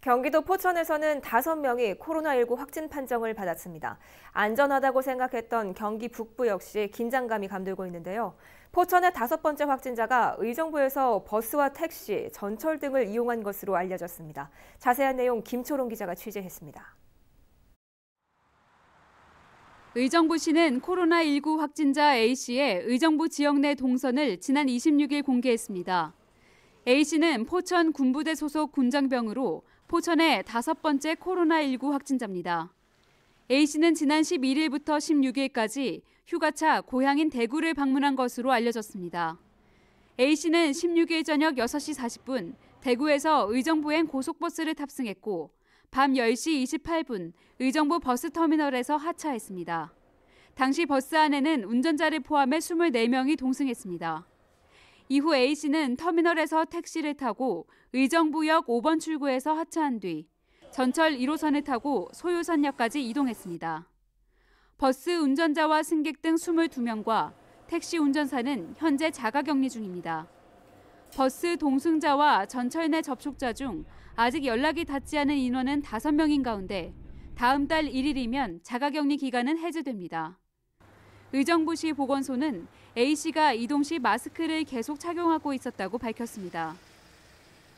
경기도 포천에서는 5명이 코로나19 확진 판정을 받았습니다. 안전하다고 생각했던 경기 북부 역시 긴장감이 감돌고 있는데요. 포천의 다섯 번째 확진자가 의정부에서 버스와 택시, 전철 등을 이용한 것으로 알려졌습니다. 자세한 내용 김초롱 기자가 취재했습니다. 의정부시는 코로나19 확진자 A씨의 의정부 지역 내 동선을 지난 26일 공개했습니다. A씨는 포천 군부대 소속 군장병으로 포천의 다섯 번째 코로나19 확진자입니다. A씨는 지난 11일부터 16일까지 휴가차 고향인 대구를 방문한 것으로 알려졌습니다. A씨는 16일 저녁 6시 40분 대구에서 의정부행 고속버스를 탑승했고 밤 10시 28분 의정부 버스터미널에서 하차했습니다. 당시 버스 안에는 운전자를 포함해 24명이 동승했습니다. 이후 A씨는 터미널에서 택시를 타고 의정부역 5번 출구에서 하차한 뒤 전철 1호선을 타고 소요산역까지 이동했습니다. 버스 운전자와 승객 등 22명과 택시 운전사는 현재 자가 격리 중입니다. 버스 동승자와 전철 내 접촉자 중 아직 연락이 닿지 않은 인원은 5명인 가운데 다음 달 1일이면 자가 격리 기간은 해제됩니다. 의정부시 보건소는 A씨가 이동 시 마스크를 계속 착용하고 있었다고 밝혔습니다.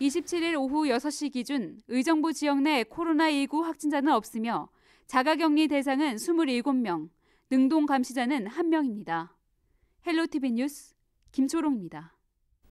27일 오후 6시 기준 의정부 지역 내 코로나19 확진자는 없으며 자가격리 대상은 27명, 능동 감시자는 1명입니다. 헬로티비 뉴스 김초롱입니다.